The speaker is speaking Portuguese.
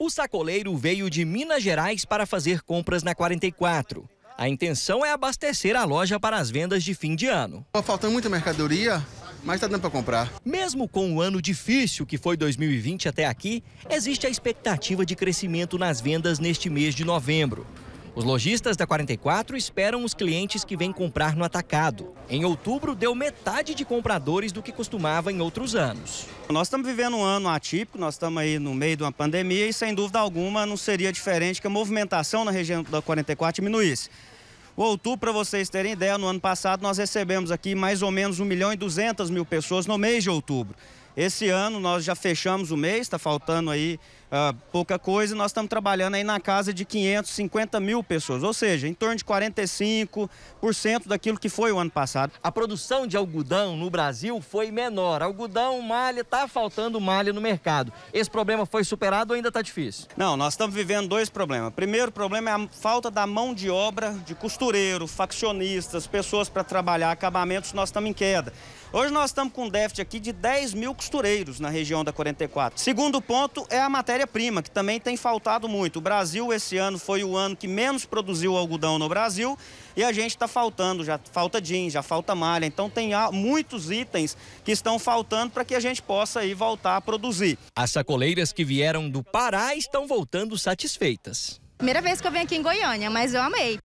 O sacoleiro veio de Minas Gerais para fazer compras na 44. A intenção é abastecer a loja para as vendas de fim de ano. Tá faltando muita mercadoria, mas está dando para comprar. Mesmo com o ano difícil que foi 2020 até aqui, existe a expectativa de crescimento nas vendas neste mês de novembro. Os lojistas da 44 esperam os clientes que vêm comprar no atacado. Em outubro, deu metade de compradores do que costumava em outros anos. Nós estamos vivendo um ano atípico, nós estamos aí no meio de uma pandemia e, sem dúvida alguma, não seria diferente que a movimentação na região da 44 diminuísse. O outubro, para vocês terem ideia, no ano passado nós recebemos aqui mais ou menos 1 milhão e 200 mil pessoas no mês de outubro. Esse ano nós já fechamos o mês, está faltando aí uh, pouca coisa, e nós estamos trabalhando aí na casa de 550 mil pessoas, ou seja, em torno de 45% daquilo que foi o ano passado. A produção de algodão no Brasil foi menor. Algodão, malha, está faltando malha no mercado. Esse problema foi superado ou ainda está difícil? Não, nós estamos vivendo dois problemas. Primeiro problema é a falta da mão de obra de costureiro, faccionistas, pessoas para trabalhar acabamentos, nós estamos em queda. Hoje nós estamos com um déficit aqui de 10 mil costureiros costureiros na região da 44. Segundo ponto é a matéria-prima, que também tem faltado muito. O Brasil, esse ano, foi o ano que menos produziu algodão no Brasil e a gente está faltando, já falta jeans, já falta malha. Então tem ah, muitos itens que estão faltando para que a gente possa aí voltar a produzir. As sacoleiras que vieram do Pará estão voltando satisfeitas. Primeira vez que eu venho aqui em Goiânia, mas eu amei.